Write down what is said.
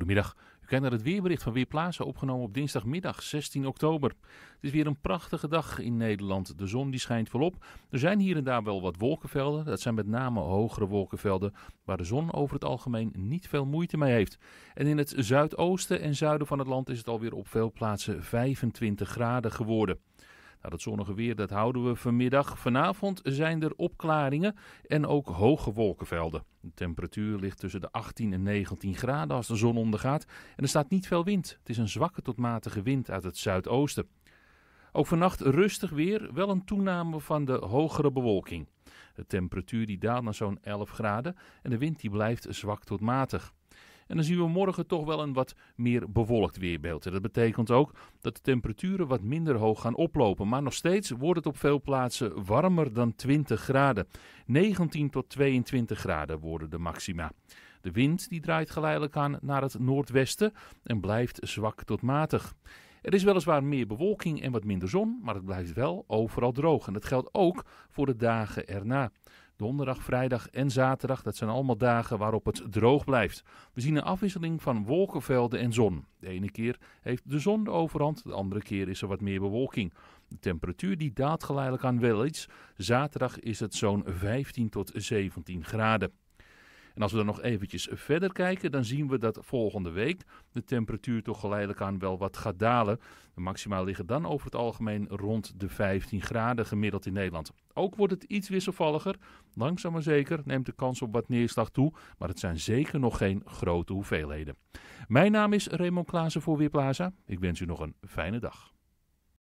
Goedemiddag. U kijkt naar het weerbericht van weerplaatsen opgenomen op dinsdagmiddag 16 oktober. Het is weer een prachtige dag in Nederland. De zon die schijnt volop. Er zijn hier en daar wel wat wolkenvelden. Dat zijn met name hogere wolkenvelden, waar de zon over het algemeen niet veel moeite mee heeft. En in het zuidoosten en zuiden van het land is het alweer op veel plaatsen 25 graden geworden. Nou, dat zonnige weer dat houden we vanmiddag. Vanavond zijn er opklaringen en ook hoge wolkenvelden. De temperatuur ligt tussen de 18 en 19 graden als de zon ondergaat. En er staat niet veel wind. Het is een zwakke tot matige wind uit het zuidoosten. Ook vannacht rustig weer, wel een toename van de hogere bewolking. De temperatuur die daalt naar zo'n 11 graden en de wind die blijft zwak tot matig. En dan zien we morgen toch wel een wat meer bewolkt weerbeeld. En dat betekent ook dat de temperaturen wat minder hoog gaan oplopen. Maar nog steeds wordt het op veel plaatsen warmer dan 20 graden. 19 tot 22 graden worden de maxima. De wind die draait geleidelijk aan naar het noordwesten en blijft zwak tot matig. Er is weliswaar meer bewolking en wat minder zon, maar het blijft wel overal droog. En dat geldt ook voor de dagen erna. Donderdag, vrijdag en zaterdag, dat zijn allemaal dagen waarop het droog blijft. We zien een afwisseling van wolkenvelden en zon. De ene keer heeft de zon de overhand, de andere keer is er wat meer bewolking. De temperatuur die daalt geleidelijk aan wel iets. Zaterdag is het zo'n 15 tot 17 graden. En als we dan nog eventjes verder kijken, dan zien we dat volgende week de temperatuur toch geleidelijk aan wel wat gaat dalen. De maxima liggen dan over het algemeen rond de 15 graden gemiddeld in Nederland. Ook wordt het iets wisselvalliger. Langzaam maar zeker neemt de kans op wat neerslag toe, maar het zijn zeker nog geen grote hoeveelheden. Mijn naam is Raymond Klaassen voor Weerplaza. Ik wens u nog een fijne dag.